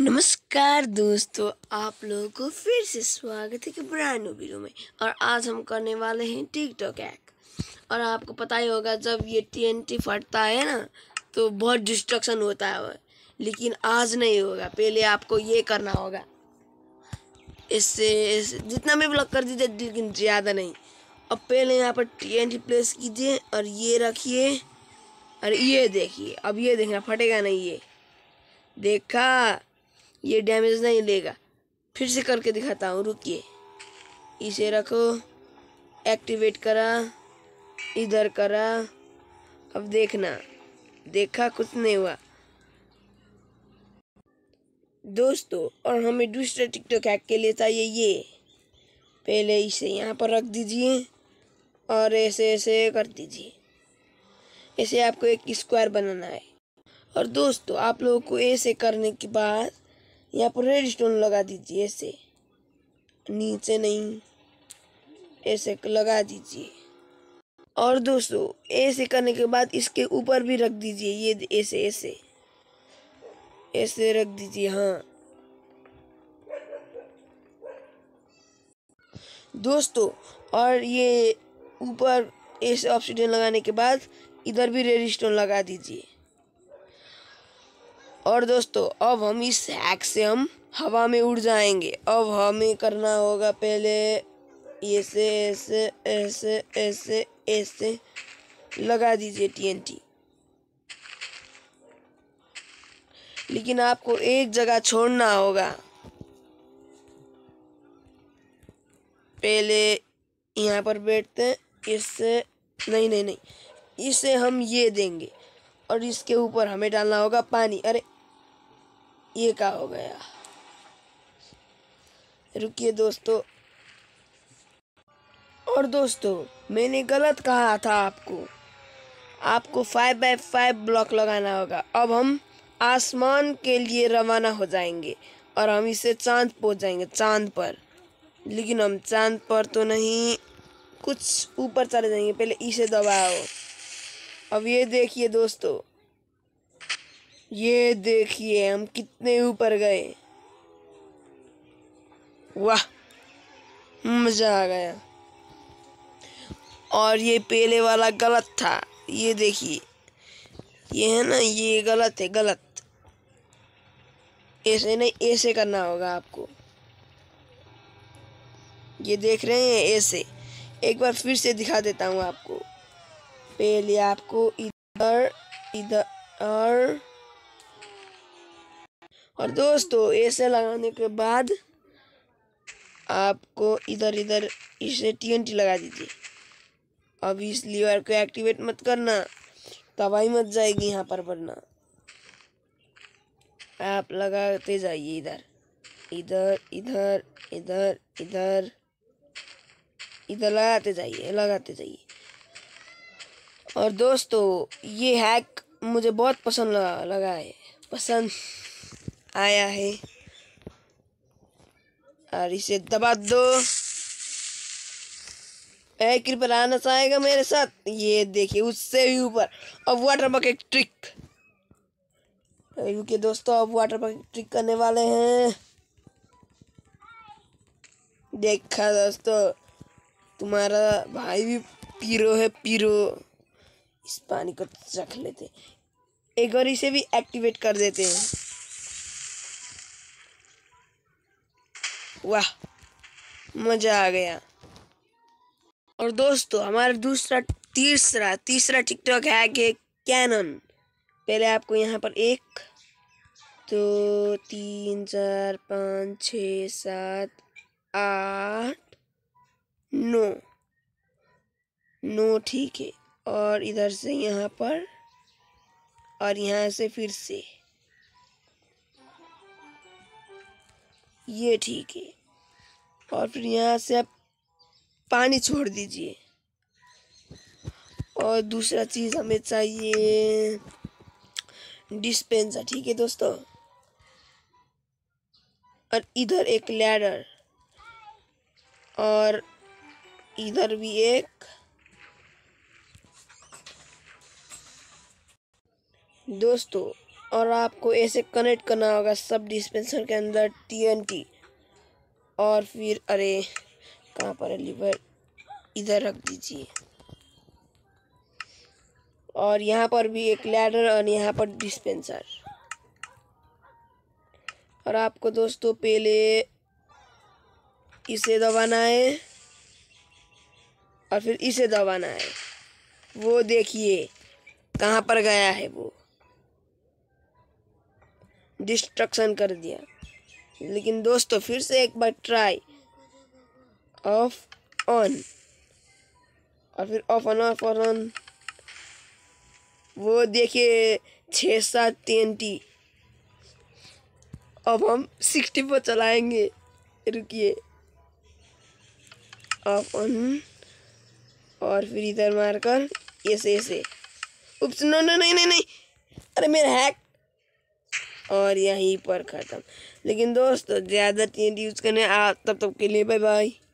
नमस्कार दोस्तों आप लोगों को फिर से स्वागत है कि ब्रांड वीडियो में और आज हम करने वाले हैं टिकटॉक हैक और आपको पता ही होगा जब ये टीएनटी फटता है ना तो बहुत डिस्ट्रक्शन होता है लेकिन आज नहीं होगा पहले आपको ये करना होगा इससे इस, जितना भी ब्लॉक कर दीजिए लेकिन ज़्यादा नहीं अब पहले यहाँ पर टी प्लेस कीजिए और ये रखिए और ये देखिए अब ये देखना फटेगा नहीं ये देखा ये डैमेज नहीं लेगा फिर से करके दिखाता हूँ रुकिए इसे रखो एक्टिवेट करा इधर करा अब देखना देखा कुछ नहीं हुआ दोस्तों और हमें दूसरे टिकटॉक हैक के लिए चाहिए ये पहले इसे यहाँ पर रख दीजिए और ऐसे ऐसे कर दीजिए ऐसे आपको एक स्क्वायर बनाना है और दोस्तों आप लोगों को ऐसे करने के बाद यहाँ पर रेड स्टोन लगा दीजिए ऐसे नीचे नहीं ऐसे लगा दीजिए और दोस्तों ऐसे करने के बाद इसके ऊपर भी रख दीजिए ये ऐसे ऐसे ऐसे रख दीजिए हाँ दोस्तों और ये ऊपर ऐसे ऑप्शन लगाने के बाद इधर भी रेड स्टोन लगा दीजिए और दोस्तों अब हम इस हैक से हम हवा में उड़ जाएंगे अब हमें करना होगा पहले ऐसे ऐसे ऐसे ऐसे ऐसे लगा दीजिए टीएनटी लेकिन आपको एक जगह छोड़ना होगा पहले यहाँ पर बैठते हैं इससे नहीं नहीं नहीं इसे हम ये देंगे और इसके ऊपर हमें डालना होगा पानी अरे ये क्या हो गया रुकिए दोस्तों और दोस्तों मैंने गलत कहा था आपको आपको फाइव बाई फाइव ब्लॉक लगाना होगा अब हम आसमान के लिए रवाना हो जाएंगे और हम इसे चांद पहुंच जाएंगे चांद पर लेकिन हम चांद पर तो नहीं कुछ ऊपर चले जाएंगे पहले इसे दबाओ अब ये देखिए दोस्तों ये देखिए हम कितने ऊपर गए वाह मज़ा आ गया और ये पहले वाला गलत था ये देखिए ये है ना ये गलत है गलत ऐसे नहीं ऐसे करना होगा आपको ये देख रहे हैं ऐसे एक बार फिर से दिखा देता हूँ आपको पहले आपको इधर इधर और और दोस्तों ऐसे लगाने के बाद आपको इधर इधर इसे टीएनटी लगा दीजिए अब इस लीवर को एक्टिवेट मत करना तबाही मत जाएगी यहाँ पर पड़ना आप लगाते जाइए इधर इधर इधर इधर इधर इधर लगाते जाइए लगाते जाइए और दोस्तों ये हैक मुझे बहुत पसंद लगा लगा है पसंद आया है और इसे दबा दो कृपा आना चाहेगा मेरे साथ ये देखिए उससे भी ऊपर अब वाटर बकेट ट्रिक के दोस्तों अब वाटर बकेट ट्रिक करने वाले हैं देखा दोस्तों तुम्हारा भाई भी पीरो है पीरो इस पानी को रख लेते एक और इसे भी एक्टिवेट कर देते हैं वाह मज़ा आ गया और दोस्तों हमारा दूसरा तीसरा तीसरा टिकटॉक है कि कैनन पहले आपको यहाँ पर एक दो तीन चार पाँच छ सात आठ नौ नौ ठीक है और इधर से यहाँ पर और यहाँ से फिर से ये ठीक है और फिर यहाँ से आप पानी छोड़ दीजिए और दूसरा चीज़ हमें चाहिए डिस्पेंसर ठीक है दोस्तों और इधर एक लैडर और इधर भी एक दोस्तों और आपको ऐसे कनेक्ट करना होगा सब डिस्पेंसर के अंदर टीएनटी और फिर अरे कहाँ पर है लीवर इधर रख दीजिए और यहाँ पर भी एक लैडर और यहाँ पर डिस्पेंसर और आपको दोस्तों पहले इसे दबाना है और फिर इसे दबाना है वो देखिए कहाँ पर गया है वो डिस्ट्रक्शन कर दिया लेकिन दोस्तों फिर से एक बार ट्राई ऑफ ऑन और फिर ऑफ ऑन ऑफ ऑन वो देखिए छः सात टी टी अब हम सिक्सटी पर चलाएंगे रुकिए ऑफ ऑन और फिर इधर मारकर ऐसे ऐसे उप नो नो नहीं नहीं नहीं अरे मेरा हैक और यहीं पर ख़त्म लेकिन दोस्तों ज़्यादा टी यूज़ करने आप तब तक के लिए बाय बाय